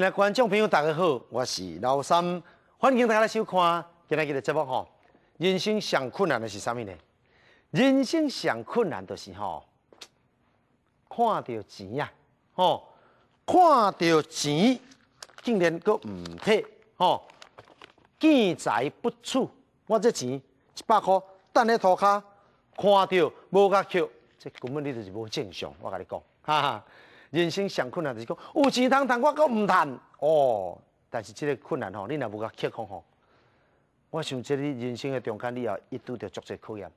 各位观众朋友，大家好，我是老三，欢迎大家来收看今天的节目吼。人生上困难的是什么呢？人生上困难的是吼，看到钱呀，吼，看到钱竟然搁毋退，吼，见财不处，我这钱一百块，等在涂骹，看到无甲捡，这根本你就是无正常，我跟你讲，哈哈。人生上困难就是讲有钱通赚，我搁毋赚哦。但是即个困难吼，你若无甲克服吼，我想即个人生的中间，你也一度着足侪考验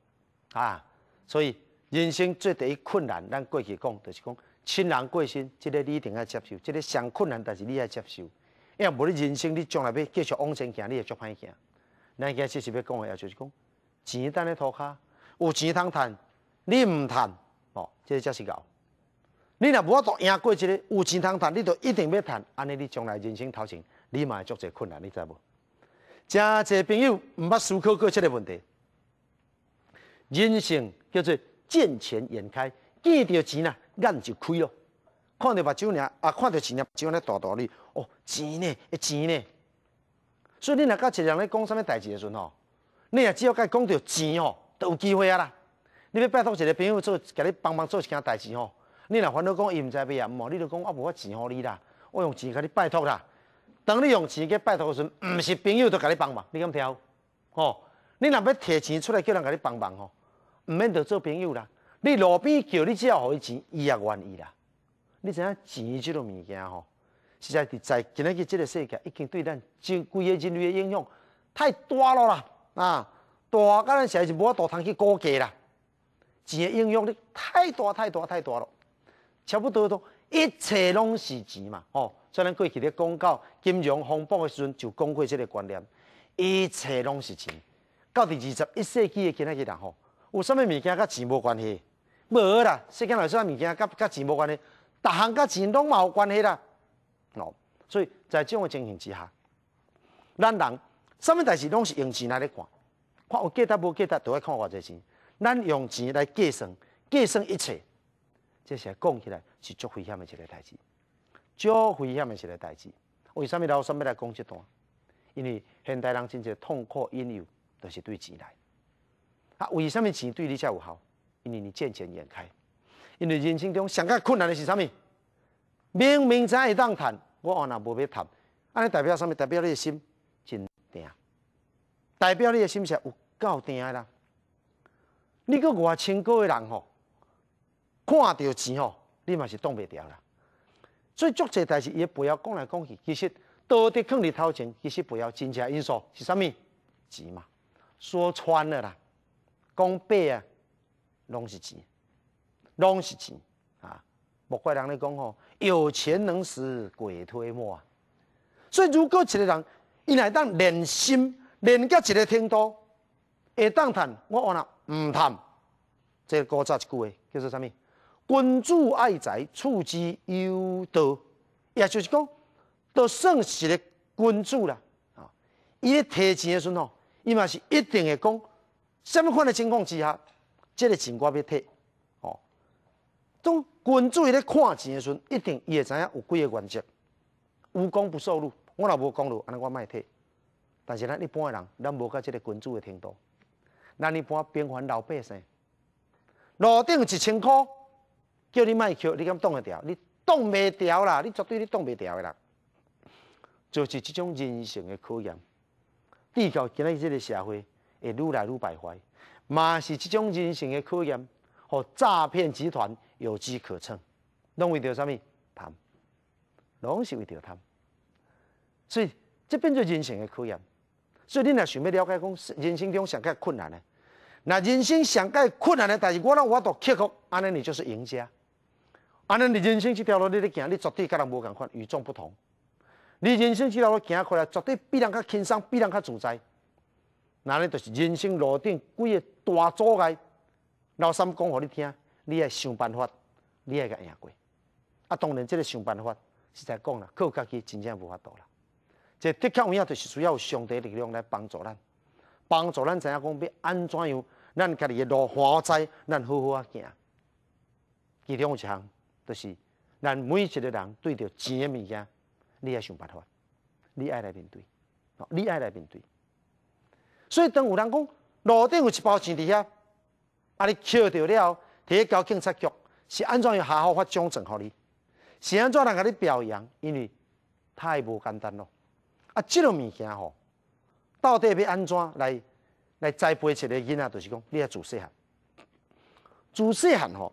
啊。所以人生最第一困难，咱过去讲就是讲亲人过身，即个你定要接受，即个上困难，但是你要接受。因为无你人生你将来要继续往前行，你也足歹行。咱今日就是要讲的，也就是讲钱等咧涂骹，有钱通趁，你毋趁哦，即个才是牛。你若无法度赢过一个有钱通赚，你就一定要赚，安尼，你将来人生头前，你嘛会足侪困难，你知无？真侪朋友毋捌思考过即个问题。人生叫做见钱眼开，见着钱呐，眼就开咯。看到把酒呢，啊，看到钱呢，就安尼大道理。哦，钱呢，钱呢。所以你若讲一个人咧讲什么代志的时阵哦，你若只要甲伊讲到钱哦，就有机会啊啦。你要拜托一个朋友做，甲你帮忙做一件代志吼。你若烦恼讲伊毋知要啊，毋好，你就讲我无法钱互你啦，我用钱甲你拜托啦。当你用钱去拜托时，毋是朋友都甲你帮忙，你敢听？吼！你若要提钱出来叫人甲你帮忙吼，毋免着做朋友啦。你路边叫你只要互伊钱，伊也愿意啦。你知影钱即落物件吼，实在是在今仔日即个世界，已经对咱整规个人类诶影响太大咯啦，啊！大甲咱实在是无法度通去估计啦。钱诶影响力太大太大太大了。差不多都，一切拢是钱嘛。哦，在咱过去咧讲到金融风暴的时阵，就讲过这个观念，一切拢是钱。到第二十一世纪，今他其他吼，有啥物物件甲钱无关系？无啦，世间来说，物件甲甲钱无关系，逐项甲钱拢嘛有关系啦。哦，所以在这种情形之下，咱人什么代志拢是用钱来管，看有价值无价值，都要看偌侪钱。咱用钱来计算，计算一切。这些讲起来是足危险的一个代志，足危险的一个代志。为什么老生要来讲这段？因为现代人真正痛苦因由都是对钱来。啊，为什么钱对你才有效？因为你见钱眼开。因为人生中上个困难的是什么？明明会当谈，我哦那不别谈。尼代表什么？代表你的心真定。代表你的心是有够定的啦。你个外清高的人吼。看到钱哦，你嘛是挡袂牢啦。所以，做这代事也不要讲来讲去。其实，到底坑你掏钱，其实不要真正因素是啥物钱嘛。说穿了啦，讲白啊，拢是钱，拢是钱啊。莫怪人咧讲吼，有钱能使鬼推磨。啊。所以，如果一个人，伊来当连心，连个一个天都会当谈，我往那唔谈，这古早一句话叫做啥物？君子爱财，处之有道，也就是讲，都算是个君子啦。啊，伊咧摕钱的时阵吼，伊嘛是一定会讲，什么款的情况之下，这个钱我要退。哦，当君子伊咧看钱的时阵，一定伊会知影有几个原则：无功不受禄。我若无功劳，安尼我卖退。但是咱一般的人，咱无到这个君子的程度。咱一般平凡老百姓，路顶一千块。叫你卖笑，你敢挡得掉？你挡未掉啦！你绝对你挡未掉的人，就是这种人性的考验。地球今仔日这个社会，会愈来愈败坏，嘛是这种人性的考验，和诈骗集团有机可乘。拢为着啥物？贪，拢是为着贪。所以，这变做人性的考验。所以，你若想要了解，讲人生中上较困难的，那人生上较困难的，但是我咧我都克服，安尼你就是赢家。尼你人生这条路你咧行，你绝对甲人无共款，与众不同。你人生这条路行过来，绝对比人较轻松，比人较自在。那咧就是人生路顶几个大阻碍。老三讲互你听，你爱想办法，你爱甲赢过。啊，当然即个想办法是在讲啦，靠家己真正无法度啦。这的确有影，就是需要有上帝力量来帮助咱，帮助咱知影讲要安怎样，咱家己的路好在，咱好好啊行。其中一项。就是，咱每一个人对着钱的物件，你要想办法，你爱来面对，你爱来面对。所以，当有人讲路顶有一包钱在遐，啊，你拾到了，提交警察局，是安怎样下好发奖惩互你？是安怎人甲你表扬？因为太无简单了。啊，这种物件吼，到底要安怎来来栽培？一个囡仔就是讲，你要仔细喊，仔细喊吼。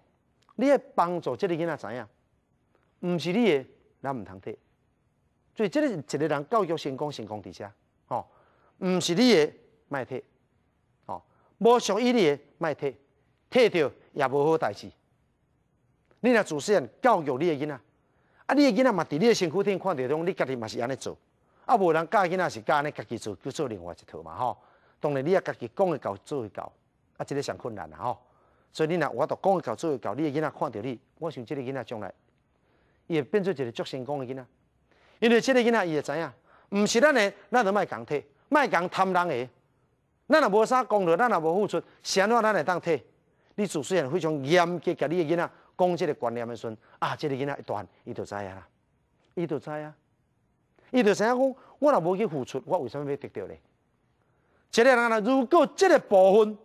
你要帮助即个囡仔知影，毋是你诶，咱毋通退。所以即个一个人教育成功，成功伫遮，吼，唔是你诶，卖退，吼，无上义诶，卖退，退到也无好代志。你若做实验教育你诶囡仔，啊，你诶囡仔嘛伫你诶身躯顶看到种，你家己嘛是安尼做，啊，无人教囡仔是教安尼家己做，去做另外一套嘛吼。当然你也家己讲诶到，做诶到，啊，这个上困难啊吼。所以你若我都讲到做后到，你的囡仔看到你，我想这个囡仔将来伊会变成一个足成功的囡仔，因为这个囡仔伊会知影，毋是咱的，咱就卖讲退，卖讲贪人的，咱也无啥功劳，咱也无付出，谁话咱会当体。你主持人非常严格，甲你的囡仔讲这个观念的时阵，啊，这个囡仔一断，伊就知影啦，伊就知影，伊就影讲，我若无去付出，我为什么要得到呢？这个人若如果这个部分，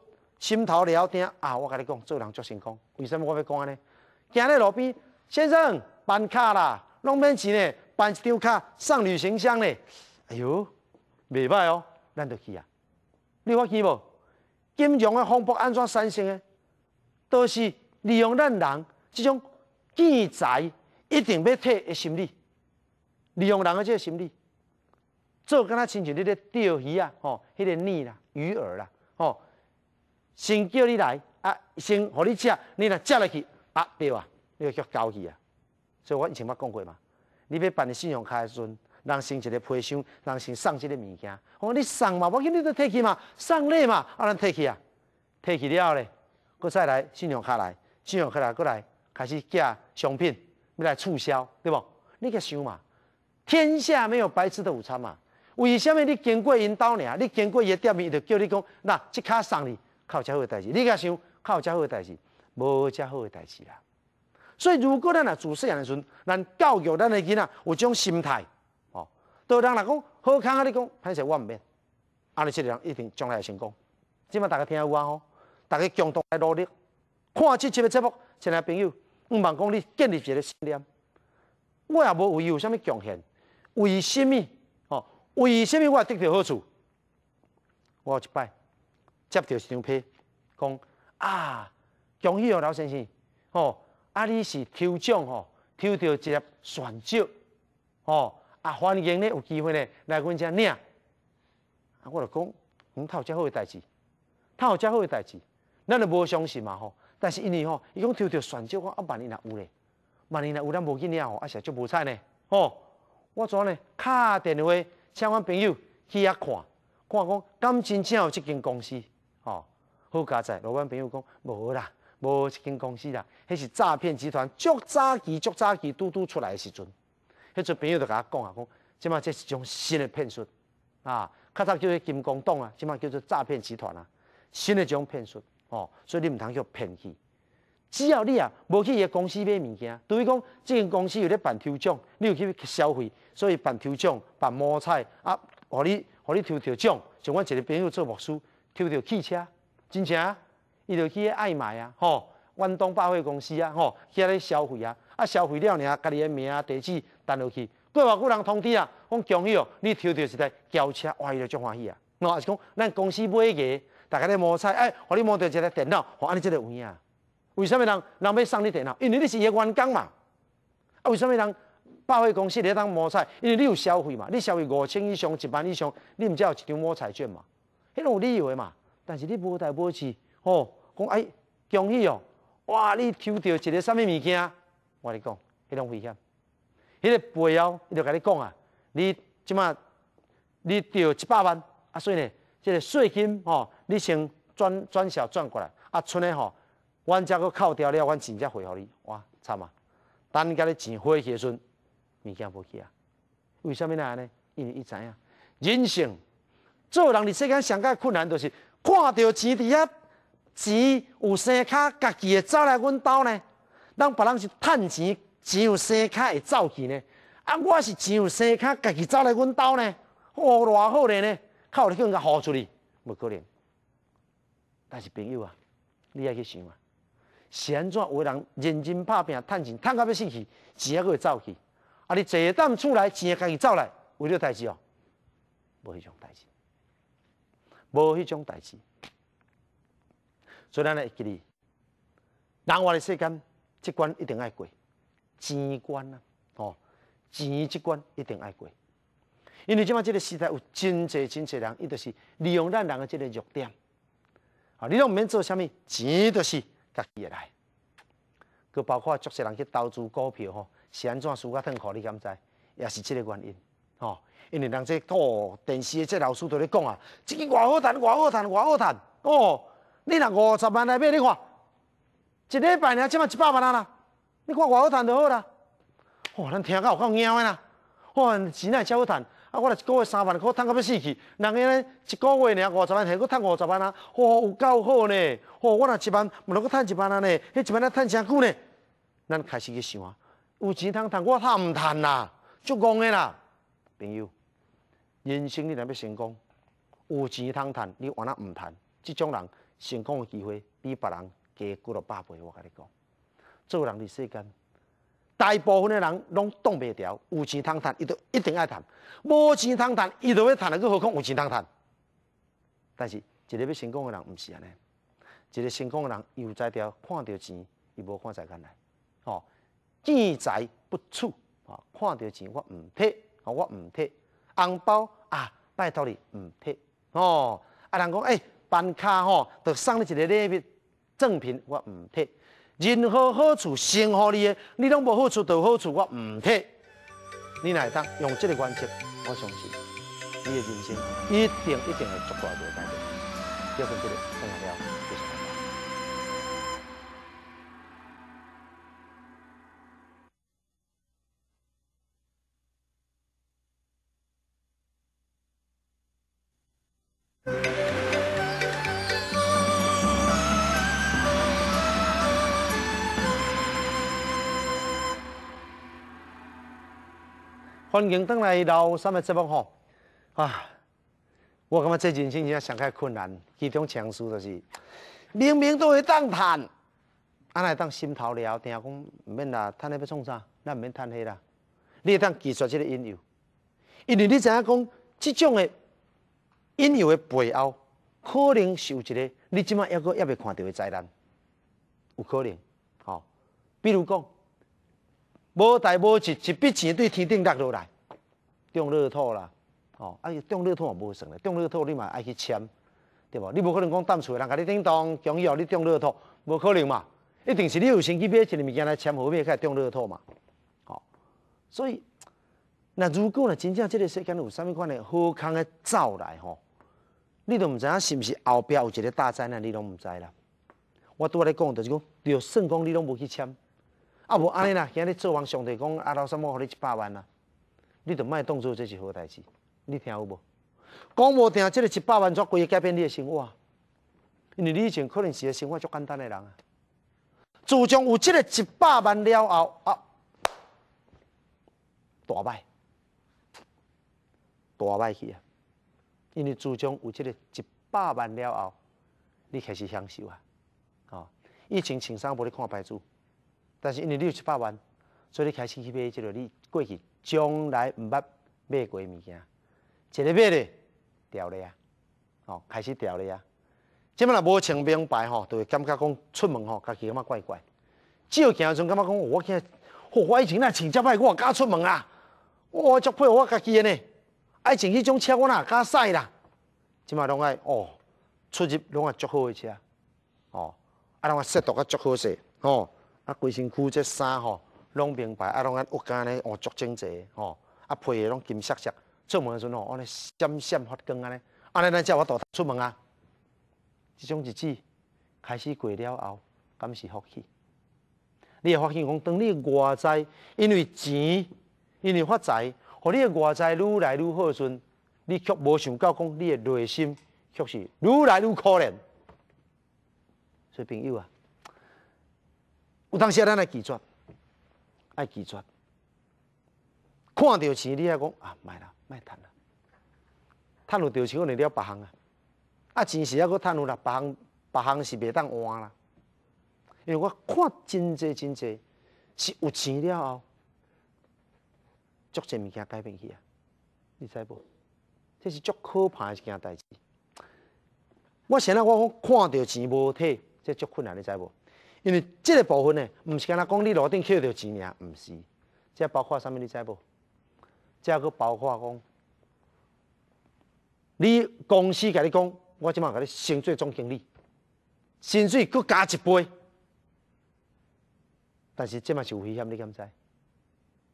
心头了听啊！我跟你讲，做人足成功，为什么我要讲安尼？今日路边先生办卡啦，拢免钱嘞，办一张卡，上旅行箱咧。哎哟，未歹哦，咱得去啊！你有看见无？金融的风波安怎产生？诶，都是利用咱人这种见财一定要退的心理，利用人的这个心理，做敢若亲像你咧钓鱼啊，吼，那个饵啦，鱼饵啦。先叫你来，啊，先互你吃，你若吃落去，啊，票啊，你个叫交去啊。所以我以前捌讲过嘛，你欲办信用卡时阵，人先一个赔偿，人先送一个物件。我你送嘛，我紧你都退去嘛，送礼嘛，啊，人退去啊，退去了后佫再来信用卡来，信用卡来，佮来开始寄商品，欲来促销，对无？你去想嘛，天下没有白吃的午餐嘛。为什么你经过引导呢？你经过伊店面，伊就叫你讲，那即卡送你。靠遮好诶代志，你甲想靠遮好诶代志，无遮好诶代志啦。所以，如果咱啊做细汉诶时阵，咱教育咱诶囡仔有种心态，吼，就人若讲好康啊，你讲，歹势，我毋免，安尼即个人一定将来会成功。即晚大家听有啊吼，大家共同努力，看即七诶节目，亲爱朋友，毋茫讲你建立一个信念，我也无为有啥物贡献，为虾米？吼，为虾米我得到好处？我有一摆接到一张批，讲啊，恭喜哦，老先生哦！啊，你是抽奖哦，抽到一粒钻石哦！啊，欢迎咧，有机会咧，来阮遮领。啊，我就讲，嗯，他有遮好诶代志，他有遮好诶代志，咱就无相信嘛吼。但是因为吼，伊讲抽到钻石，我啊，万一若有咧，万一若有，咱无去领哦，啊，啥就无彩呢哦。我昨呢，敲电话，请阮朋友去遐看，看讲敢真真有即间公司。哦，好加载。老板朋友讲无啦，无一间公司啦，迄是诈骗集团。足早期、足早期拄拄出来时阵，迄阵朋友就甲我讲啊，讲即嘛这是一种新的骗术啊，较早叫做金光党啊，即嘛叫做诈骗集团啊，新的种骗术哦，所以你毋通去骗去。只要你啊，无去伊个公司买物件，对于讲，即间公司有咧办抽奖，你有去消费，所以办抽奖办摸彩啊，互你互你抽着奖？像阮一个朋友做牧师，抽到汽车，真正，伊就去爱买啊，吼，万东百货公司啊，吼，去遐咧消费啊，啊，消费了尔，家己诶名地址登落去。过偌久人通知啊，讲恭喜哦，你抽到一台轿车，哇，伊就足欢喜啊。若也是讲，咱公司买个，大家咧摸彩，哎，互你摸到一台电脑，互安尼即个有影？为什么人，人要送你电脑？因为你是伊员工嘛。啊，为什么人百货公司咧当摸彩？因为你有消费嘛，你消费五千以上、一万以上，你毋只有一张摸彩券嘛。迄种有理由诶嘛，但是你无代无志，吼，讲哎恭喜哦，哇你抽到一个啥物物件，我你讲，迄种危险。迄个背后伊就甲你讲啊，你即马你着一百万，啊所以呢，即个税金吼，你先转转小转过来，啊剩诶吼，阮则佫扣掉了，阮钱则回互你，哇惨啊！等甲你钱花时阵，物件无去啊。为啥物安尼？因为伊知影人性。做人伫世间上，个困难就是看到钱，伫遐钱有生脚，家己会走来阮兜呢？人别人是趁钱，钱有生脚会走去呢？啊，我是钱有生脚，家己走来阮兜呢？哦，偌好咧呢？靠你可能家付出去，无可能，但是朋友啊，你爱去想啊，是安怎有人认真拍拼、趁钱、趁到要死去，钱还会走去？啊，你坐淡厝内，钱家己走来，为了代志哦？无迄种代志。无迄种代志，所以咱来记哩。人活的世间，即关一定爱过钱关啊，哦，钱即关一定爱过。因为即马即个时代有真侪真侪人，伊就是利用咱人的即个弱点。啊，你拢毋免做啥物，钱就是家己来。佮包括足些人去投资股票吼，是安怎输甲痛苦，你敢知？也是即个原因。哦，因为人即套电视诶，这老师都咧讲啊，即个偌好赚，偌好赚，偌好赚哦！你若五十万来买，你看一礼拜尔，起码一百万啦，你看偌好赚就好啦。哦，咱听到有够牛的啦，哇，钱也照好赚，啊，我来一个月三万块，赚到要死去。人呢，一个月尔五十万，还阁赚五十万啊！哇，有够好呢！哦，我若一万，咪能够赚一万啊呢？迄一万呐赚真久呢。咱开始去想啊，有钱通赚，我赚毋赚啦，足戆诶啦！朋友，人生你若要成功，有钱通赚，你安那毋赚？即种人成功的机会比别人低几落百倍，我甲你讲。做人世间，大部分的人拢挡袂调，有钱通赚，伊著一定爱赚；，无钱通赚，伊就要赚。你何况有钱通赚？但是一个要成功的人毋是安尼，一个成功的人又在调，看到钱伊无看在眼来。哦，见财不取，啊，看到钱我毋退。我唔贴红包啊，拜托你唔贴哦。啊，人讲哎办卡吼，就送你一个礼物赠品，我唔贴。任何好处先乎你诶，你拢无好处得好处，我唔贴。你哪会当用这个原则？我相信你嘅人生一定一定会做大个大变。要分这个，听阿了。欢迎登来到三百七百号啊！我感觉这最近真情想开困难，其中常事就是明明都会当谈，安来当心头聊，听讲唔免啦，赚起要创啥？咱唔免赚起啦，你会当计算这个因由，因为你知影讲这种的？因有的背后，可能是有一个你即卖抑阁抑未看到的灾难，有可能，吼，比如讲，无代无钱，一笔钱对天顶落落来，中乐透啦，哦，啊，呀，中乐透也无算咧，中乐透你嘛爱去签，对无？你无可能讲淡厝诶人甲你叮当强要你中乐透，无可能嘛，一定是你有先去买一物件来签好片，开始中乐透嘛，吼。所以，那如果呢，真正即个世间有啥物款诶好康诶走来吼？你都唔知影是唔是后壁有一个大灾难？你都唔知啦。我拄我咧讲，就是讲就算讲你拢无去签。啊，无安尼啦，今日做完上帝讲阿老三，我互你一百万啦。你都莫当做这是好代志，你听有无？讲无听，即个一百万足规以改变你的生活。因为你以前可能是个生活足简单的人啊。自从有即个一百万了后啊，大败，大败去啊！因为自从有即个一百万了后，你开始享受啊！哦，以前穿衫无哩看牌子，但是因为有一百万，所以开始去买即个你过去将来毋捌买过诶物件，一个买咧掉咧啊！哦，开始掉咧啊！即阵若无穿名牌吼，就会感觉讲出门吼，家己感觉怪怪。只照镜时感觉讲，我今日我以前若穿遮歹，我敢出门啊！我足配我家己诶呢。爱情迄种车我那敢驶啦，即码拢爱哦，出入拢爱足好诶车，哦，啊，拢爱速度较足好势哦，啊，规身躯这衫吼拢名牌，啊，拢爱屋间咧哦足整齐，吼，啊，配诶拢金色色，出门的阵吼安尼闪闪发光安尼，安尼咱则有法度出门啊，即种日子开始过了后，敢是福气。你会发现讲，当你外在因为钱，因为发财。和你诶外在愈来愈好阵，你却无想到讲你诶内心却是愈来愈可怜。以朋友啊，有当时咱来拒绝，爱拒绝。看到钱你也讲啊，卖啦卖趁啦，趁有着钱了了别行啊，啊钱是还阁趁有啦，别行别行是袂当换啦。因为我看真侪真侪是有钱了后。足侪物件改变起啊！你知无？这是足可怕一件代志。我现在我看到钱无退，这足困难，你知无？因为这个部分呢，唔是干呐讲你路顶捡到钱尔，唔是。再包括啥物？你知无？再佫包括讲，你公司甲你讲，我即嘛甲你升做总经理，薪水佫加一倍，但是这嘛是有危险，你敢知？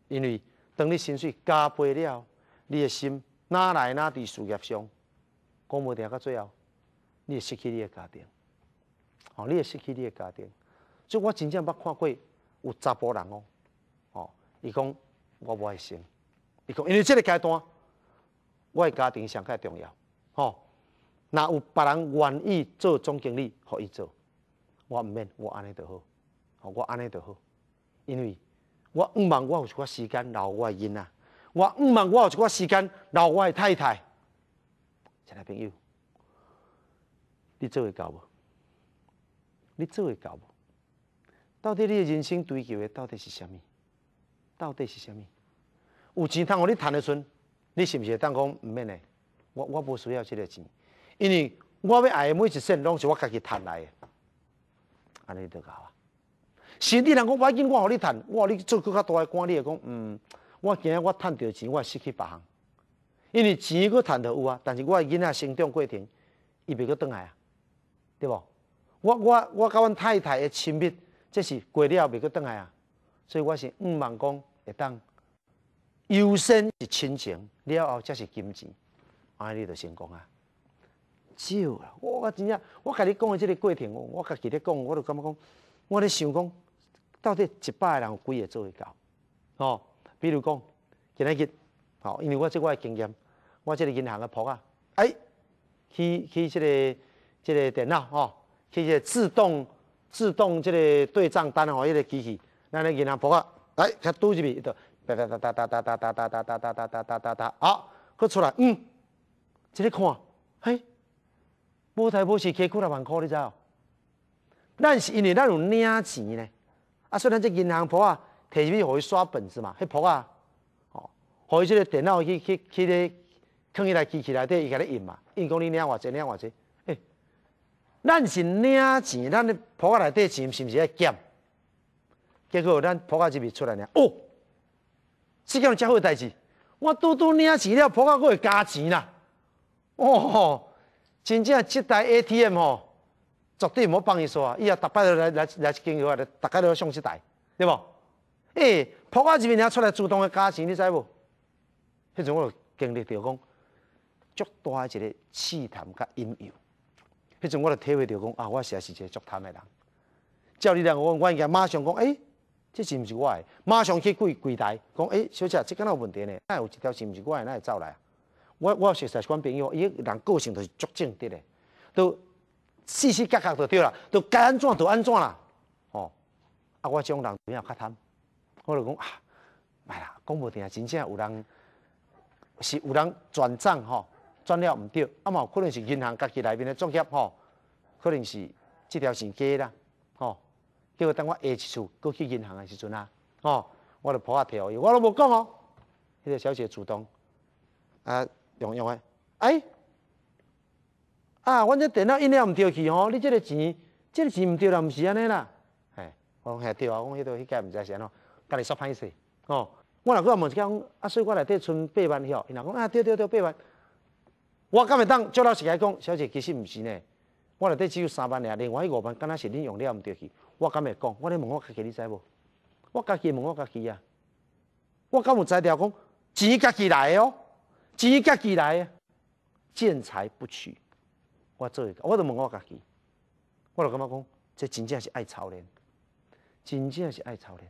因为当你薪水加倍了，你的心哪来哪伫事业上，讲无定到最后，你失去你的家庭，吼，你会失去你的家庭。所以我真正捌看过有查甫人哦，哦，伊讲我无爱生，伊讲因为即个阶段，我的家庭上较重要，吼。若有别人愿意做总经理，互伊做，我唔免，我安尼就好，吼，我安尼就好，因为。我唔问，我有一寡时间留我爱囡仔；我唔问，我有一寡时间留我太太。亲爱朋友，你做会到无？你做会到无？到底你的人生追求的到底是什物？到底是什物？有钱，通互你赚的存，你是毋是会当讲毋免呢？我我无需要即个钱，因为我要爱每一线拢是我家己赚来的。安尼就够啊！是，理人讲我今我互你趁，我你做够较大诶官，你会讲，嗯，我今日我趁到钱，我失去别项，因为钱佫趁到有啊，但是我囡仔成长过程，伊未佫倒来啊，对无？我我我甲阮太太诶亲密，即是过了未佫倒来啊，所以我是毋茫讲会当优先是亲情，了后则是金钱，安尼你就成功啊。少啊，我真正我甲你讲诶，这个过程，我我家己咧讲，我都觉讲，我咧想讲。到底一百个人有几个做会到，哦，比如讲，今仔去，好，因为我即的经验，我即个银行的仆啊，哎，去去即个即个电脑，哦，去个自动自动即个对账单哦，一个机器，咱个银行仆啊，哎，他嘟入去一哒哒哒哒哒哒哒哒哒哒哒哒哒哒哒哒，哒，好，佮出来，嗯，即个看，嘿，冇台冇钱，开窟了万块，你知？咱是因为咱有领钱呢。啊，虽然这银行簿啊，提笔互伊刷本子嘛，迄簿啊，哦，互伊即个电脑去去去咧，囥起来机器内底，伊甲咧印嘛，印讲你领偌济，领偌济，哎，咱是领钱，咱的簿啊内底是是毋是咧减？结果咱簿啊就笔出来咧，哦，即件真好代志，我拄拄领钱了，簿啊佫会加钱啦，哦，真正即台 ATM 哦。绝对唔好帮伊说啊！伊啊，逐摆都来来来经牛啊，逐家都要上一台，对无？诶，破开一面人出来主动诶加钱，你知无？迄阵我就经历着讲，足大一个试探甲引诱。迄阵我就体会着讲，啊，我实在是一个足贪的人。教你员我我应该马上讲，诶，这是毋是我诶，马上去柜柜台讲，诶，小姐，即间若有问题呢？哪有一条是毋是我诶，哪会走来啊？我我实实在是讲朋友，伊人个性著是足正的嘞，都。细细格格就对啦，就该安怎就安怎啦。哦，啊，我种人比较较贪，我就讲啊，哎呀，讲不定啊，真正有人是有人转账吼，转了毋对，啊嘛，可能是银行家己内面的作业哈，可能是这条线假啦，哦，结果等我下一次过去银行的时阵啊，哦，我就抱阿提乌伊，我都无讲哦，迄个小姐主动啊，用用的，哎。啊！阮这电脑音量毋对去哦，你即个钱，即个钱毋对啦，毋是安尼啦。哎，我讲下对啊，我迄度迄家毋知是安怎，家己煞歹势。哦，我若去问一家，讲啊，所以我内底存八万号，伊若讲啊，对对对，八万，我敢会当，叫老师来讲，小姐其实毋是呢，我内底只有三万尔，另外迄五万，敢若是你用了毋对去。我敢会讲，我咧问我家己，你知无？我家己问我家己啊，我敢有知调讲，钱家己来哦，钱家己来，见财不取。我做会，我就问我家己，我就感觉讲，这真正是爱操练，真正是爱操练。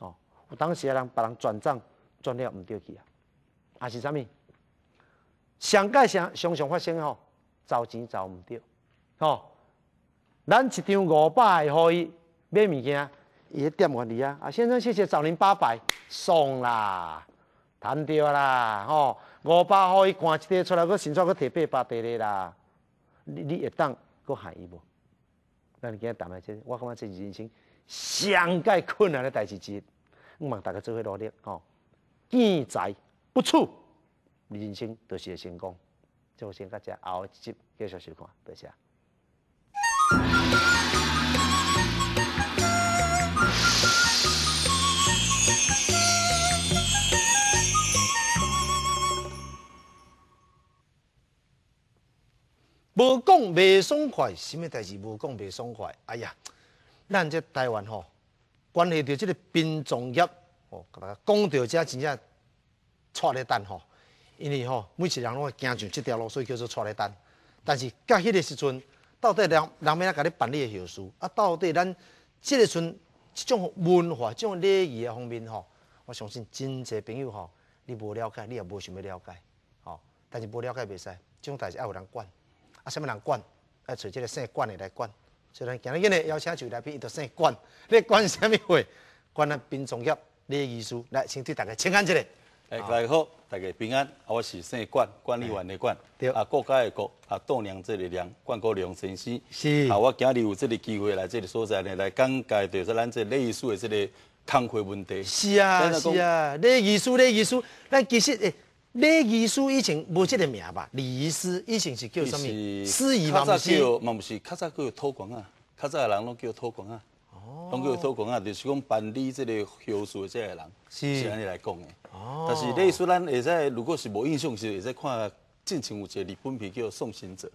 哦，有当时啊，人别人转账转了毋对去啊，啊是啥物？上界上常常发生吼，找钱找毋对。哦，咱一张五百互伊买物件，伊咧店管理啊。啊，先生谢谢，找您八百，送啦，谈着啦，吼，五百互伊看一块出来，佫新钞佫摕八百叠咧啦。你你会当搁害伊无？那你今日谈下这，我感觉这人生上界困难的代志，之一。只望大家做会努力吼，见财不处，人生就是会成功。就先甲这后一集继续收看，多谢。无讲袂爽快，啥物代志无讲袂爽快？哎呀，咱这台湾吼，关系到这个殡葬业吼，甲大家讲到这真正错咧蛋吼。因为吼，每个人拢会行上这条路，所以叫做错咧蛋。但是到迄个时阵，到底人人要啊，甲你办理个何事？啊，到底咱这个时阵，这种文化、这种礼仪诶方面吼，我相信真济朋友吼，你无了解，你也无想要了解，吼。但是无了解袂使，种代志要有人管。什么人管？哎，找这个姓管的来管。所以今呢，今日邀请就来比到姓管，你管什么会？管啊，兵重要，李医师，来先对大家请安一下。哎，大家好，大家平安。我是姓管管理员的管。啊，国家的国，啊，栋梁这里的梁，过国梁先生。是。啊，我今日有这个机会来这个所在呢，来讲解就说咱这李医师的这个康会问题。是啊，是啊，李医师，李医师，咱其实哎。那遗师以前无这个名吧？李遗师以前是叫什么？是遗老是？喀叫，莫不是较早叫托管啊？喀嚓人拢叫土管啊？拢叫土管啊？就是讲办理这个后事的这些人，是按你来讲的。哦。但是那遗师咱会在如果是无印象，是会在看，进前有一个日本片叫送行者，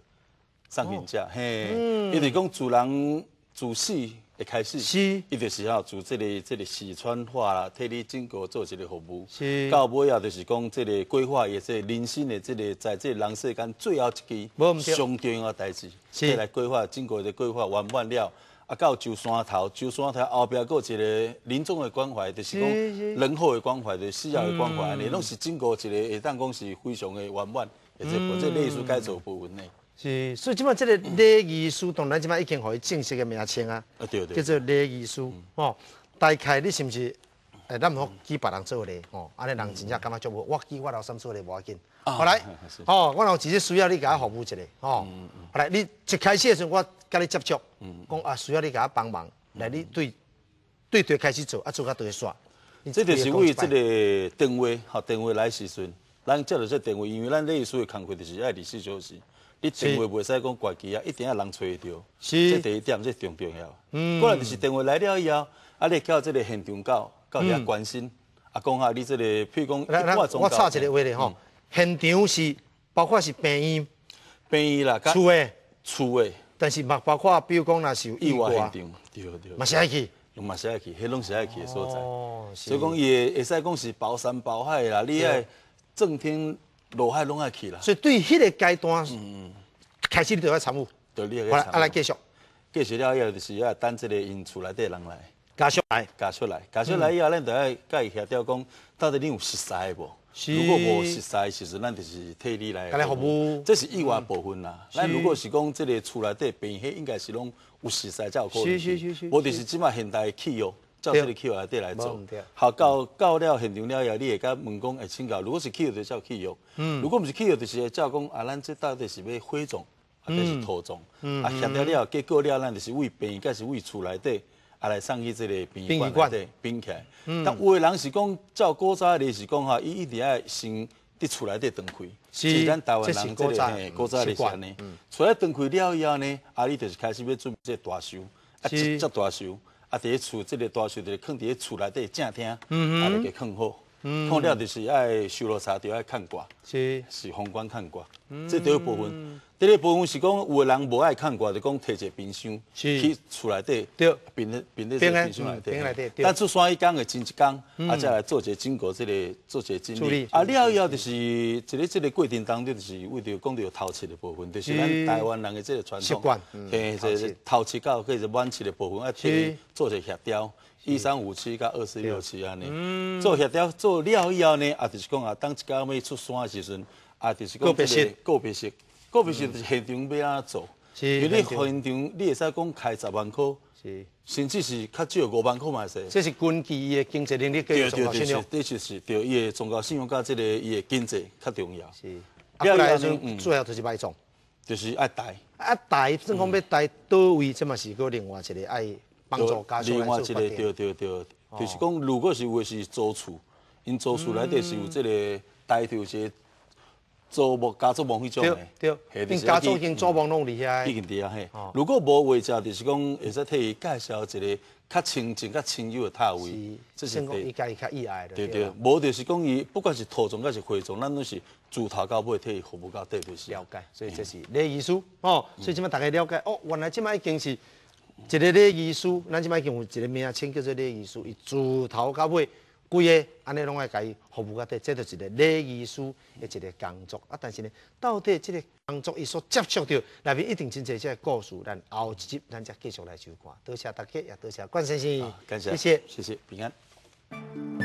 上片子，嘿，因为讲主人主事。一开始，是，伊就是吼做这里，这里四川话替你经过做这个服务，是，到尾啊就是讲这里规划也是人生的这里，在这人世间最后一记相对个代志，来规划经过的规划完满了，啊到舟山头舟山头后边有一个临终的关怀，就是讲人后的关怀，就需要的关怀，你拢是经过一个，会当讲是非常的圆满，而且不只例如在做部分呢。是，所以即摆这个礼仪师当然即摆已经互伊正式嘅名称啊，叫做礼仪师。吼，大概你是不是诶，咱唔好记别人做咧，吼，安尼人真正感觉足无，我记我老三做咧无要紧。后来，哦，我老其实需要你家服务一下，吼。后来你一开始诶时，我甲你接触，讲啊，需要你家帮忙，来，你对，对对开始做，啊做甲对煞。这就是为这个定位，和定位来时阵，咱接到这定位，因为咱礼仪师工岗就是爱二十四小时。你电话袂使讲挂机啊，一定也人吹得到。是。这第一点，这重重要。嗯。过来就是电话来了以后，啊，你到这个现场到，搞也关心。啊，讲下你这个，譬如讲。我插一个话咧吼，现场是包括是病院。病院啦。厝诶，厝诶。但是嘛，包括比如讲那是意外现场。对对。嘛是爱去。嘛是爱去，迄拢是爱去的所在。哦。所以讲也会使讲是包山包海啦，你爱正听。落海拢爱去啦。所以对迄个阶段嗯，开始你就要参悟。你好，来继续，继续了以后，就是要等这个因出来的人来，加出来，加出来，加出来以后，咱就要甲伊协调讲到底你有实赛无？如果无实赛，其实咱就是替你来。服务。这是意外部分啦。咱如果是讲这个厝内底病险，应该是拢有实赛才有可能。我就是即嘛现代起哟。照个去药阿得来做，好到到了现场了以后，你会甲问讲，会请教。如果是去药就照去用，如果不是去药就是照讲啊，咱这到底是要火葬，啊，还是土装？啊，协调了后结果了，咱就是为病人，甲是为厝内底，啊来送去这个宾馆的起来。但有的人是讲照古早的是讲哈，伊一定要先伫厝内底断开，是咱台湾人古早的习惯呢。厝内断开了以后呢，啊，你就是开始要准备这大修，啊，这大修。啊！在厝，即个大树就放伫在厝内底正厅，啊，就给放好。嗯，看了就是爱修罗茶，就爱看卦，是是宏观看瓜，这第一部分。第二部分是讲有的人无爱看卦，就讲摕一个冰箱去厝内底，对，平日平日就冰箱内底。但是山一工的前一工，啊，再来做一个经过这个做一个经历。啊，了以后就是一个这个过程当中，就是为着讲到陶瓷的部分，就是咱台湾人的这个传统，习诶，就是陶瓷到或者是碗瓷的部分，啊，做一个协调。一三五七加二四六七安尼，做协调做了以后呢，啊就是讲啊，当一家要出山的时阵，啊就是讲个别式，个别式，个别就是现场要怎做，因为现场你会使讲开十万块，甚至是较少五万块嘛是。这是根据伊的经济能力，对对对对，这就是对伊的宗教信用加这个伊的经济较重要。是，要来的主要就是卖种，就是爱带，啊带，正讲要带到位，这嘛是个另外一个爱。另外一个，对对对，就是讲，如果是为是租厝，因租厝内底是有这个带头些租木家族木迄种的，对，因家族已经租房弄厉害，已经厉遐嘿。如果无位者，就是讲会使替介绍一个较亲近、较亲友的单位，这是对。对对，无就是讲伊不管是土种还是灰种，咱拢是自头到尾替服务到底，就是了解。所以这是你意思，哦。所以今摆大概了解，哦，原来今摆已经是。一个礼仪师，咱即摆经有一个名称叫做礼仪师，伊自头到尾，规个安尼拢爱伊服务到底，这就是一个礼仪师的一个工作。啊，但是呢，到底这个工作伊所接触到那边一定真侪自个故事，咱，后一集咱再继续来收看。多谢大家，也多谢关心，谢谢，谢谢，平安。